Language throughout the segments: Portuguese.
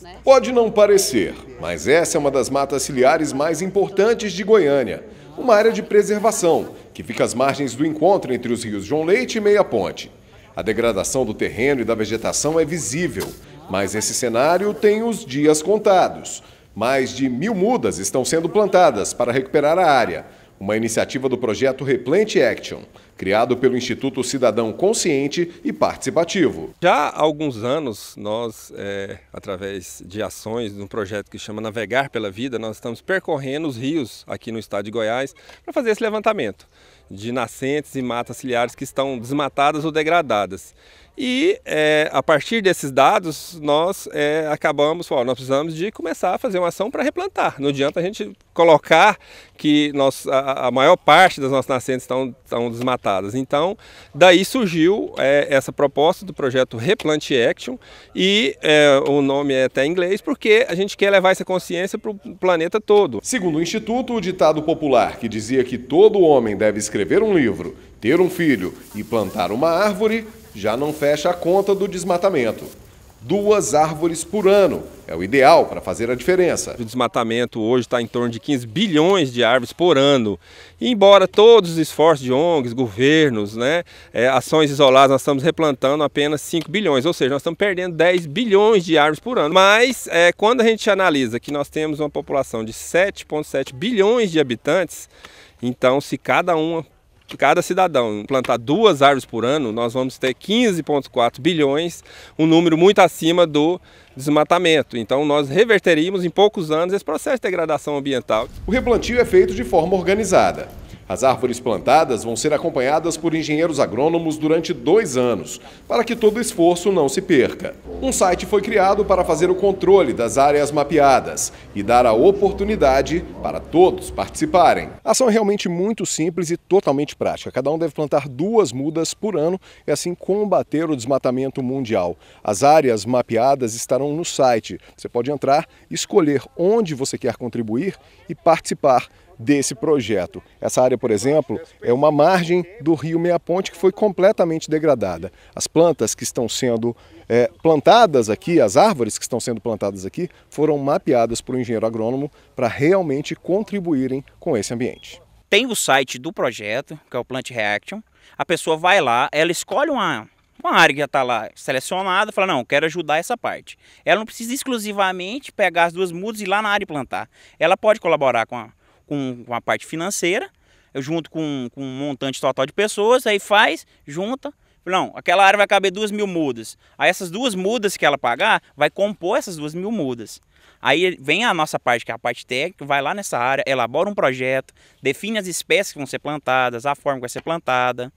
Né? Pode não parecer, mas essa é uma das matas ciliares mais importantes de Goiânia. Uma área de preservação, que fica às margens do encontro entre os rios João Leite e Meia Ponte. A degradação do terreno e da vegetação é visível, mas esse cenário tem os dias contados. Mais de mil mudas estão sendo plantadas para recuperar a área uma iniciativa do projeto Replante Action, criado pelo Instituto Cidadão Consciente e Participativo. Já há alguns anos, nós, é, através de ações, de um projeto que chama Navegar pela Vida, nós estamos percorrendo os rios aqui no estado de Goiás para fazer esse levantamento de nascentes e matas ciliares que estão desmatadas ou degradadas. E é, a partir desses dados, nós é, acabamos, ó, nós precisamos de começar a fazer uma ação para replantar. Não adianta a gente colocar que nós, a, a, maior parte das nossas nascentes estão, estão desmatadas. Então, daí surgiu é, essa proposta do projeto Replant Action e é, o nome é até em inglês porque a gente quer levar essa consciência para o planeta todo. Segundo o Instituto, o ditado popular que dizia que todo homem deve escrever um livro, ter um filho e plantar uma árvore já não fecha a conta do desmatamento duas árvores por ano. É o ideal para fazer a diferença. O desmatamento hoje está em torno de 15 bilhões de árvores por ano. E embora todos os esforços de ONGs, governos, né, é, ações isoladas, nós estamos replantando apenas 5 bilhões, ou seja, nós estamos perdendo 10 bilhões de árvores por ano. Mas é, quando a gente analisa que nós temos uma população de 7,7 bilhões de habitantes, então se cada uma cada cidadão plantar duas árvores por ano, nós vamos ter 15,4 bilhões, um número muito acima do desmatamento. Então, nós reverteríamos em poucos anos esse processo de degradação ambiental. O replantio é feito de forma organizada. As árvores plantadas vão ser acompanhadas por engenheiros agrônomos durante dois anos, para que todo esforço não se perca. Um site foi criado para fazer o controle das áreas mapeadas e dar a oportunidade para todos participarem. A ação é realmente muito simples e totalmente prática. Cada um deve plantar duas mudas por ano e assim combater o desmatamento mundial. As áreas mapeadas estarão no site. Você pode entrar, escolher onde você quer contribuir e participar desse projeto. Essa área, por exemplo, é uma margem do rio Meia Ponte que foi completamente degradada. As plantas que estão sendo é, plantadas aqui, as árvores que estão sendo plantadas aqui, foram mapeadas por um engenheiro agrônomo para realmente contribuírem com esse ambiente. Tem o site do projeto, que é o Plant Reaction. A pessoa vai lá, ela escolhe uma, uma área que já está lá selecionada, fala, não, quero ajudar essa parte. Ela não precisa exclusivamente pegar as duas mudas e ir lá na área e plantar. Ela pode colaborar com a, com, com a parte financeira, eu junto com, com um montante total de pessoas, aí faz, junta. Não, aquela área vai caber duas mil mudas. Aí essas duas mudas que ela pagar, vai compor essas duas mil mudas. Aí vem a nossa parte, que é a parte técnica, vai lá nessa área, elabora um projeto, define as espécies que vão ser plantadas, a forma que vai ser plantada,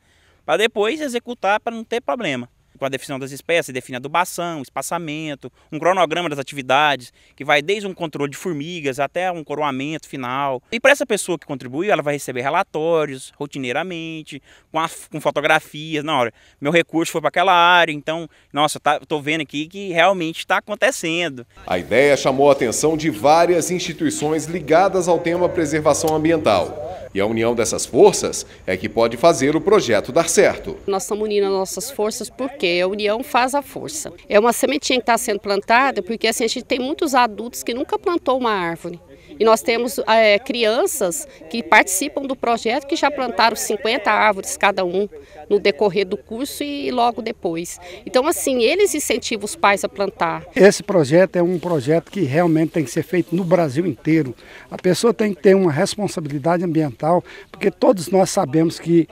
para depois executar para não ter problema com a definição das espécies, define adubação, espaçamento, um cronograma das atividades, que vai desde um controle de formigas até um coroamento final. E para essa pessoa que contribuiu, ela vai receber relatórios rotineiramente, com, a, com fotografias, na hora, meu recurso foi para aquela área, então, nossa, tá, vendo aqui que realmente está acontecendo. A ideia chamou a atenção de várias instituições ligadas ao tema preservação ambiental. E a união dessas forças é que pode fazer o projeto dar certo. Nós estamos unindo nossas forças porque porque a união faz a força. É uma sementinha que está sendo plantada, porque assim, a gente tem muitos adultos que nunca plantou uma árvore. E nós temos é, crianças que participam do projeto que já plantaram 50 árvores cada um no decorrer do curso e logo depois. Então, assim, eles incentivam os pais a plantar. Esse projeto é um projeto que realmente tem que ser feito no Brasil inteiro. A pessoa tem que ter uma responsabilidade ambiental, porque todos nós sabemos que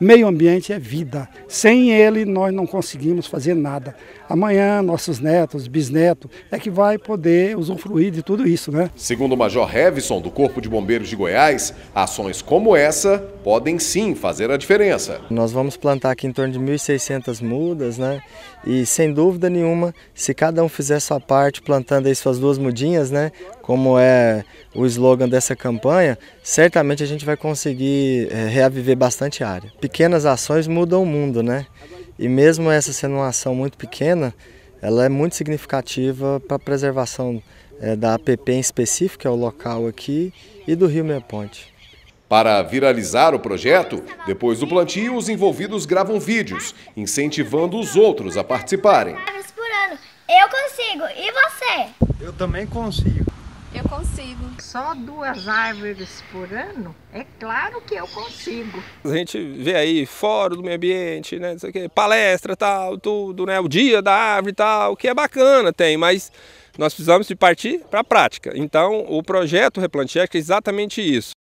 Meio ambiente é vida. Sem ele nós não conseguimos fazer nada. Amanhã nossos netos, bisnetos é que vai poder usufruir de tudo isso, né? Segundo o Major Hevison do Corpo de Bombeiros de Goiás, ações como essa podem sim fazer a diferença. Nós vamos plantar aqui em torno de 1.600 mudas, né? E sem dúvida nenhuma, se cada um fizer sua parte plantando aí suas duas mudinhas, né? Como é o slogan dessa campanha, certamente a gente vai conseguir é, reaviver bastante área. Pequenas ações mudam o mundo, né? E mesmo essa sendo uma ação muito pequena, ela é muito significativa para a preservação é, da APP em específico, que é o local aqui, e do Rio Meia Ponte. Para viralizar o projeto, depois do plantio, os envolvidos gravam vídeos, incentivando os outros a participarem. Eu consigo, e você? Eu também consigo. Eu consigo. Só duas árvores por ano? É claro que eu consigo. A gente vê aí fora do meio ambiente, né, não palestra tal, tudo, né, o dia da árvore tal, que é bacana, tem, mas nós precisamos de partir para a prática. Então, o projeto Replantec é exatamente isso.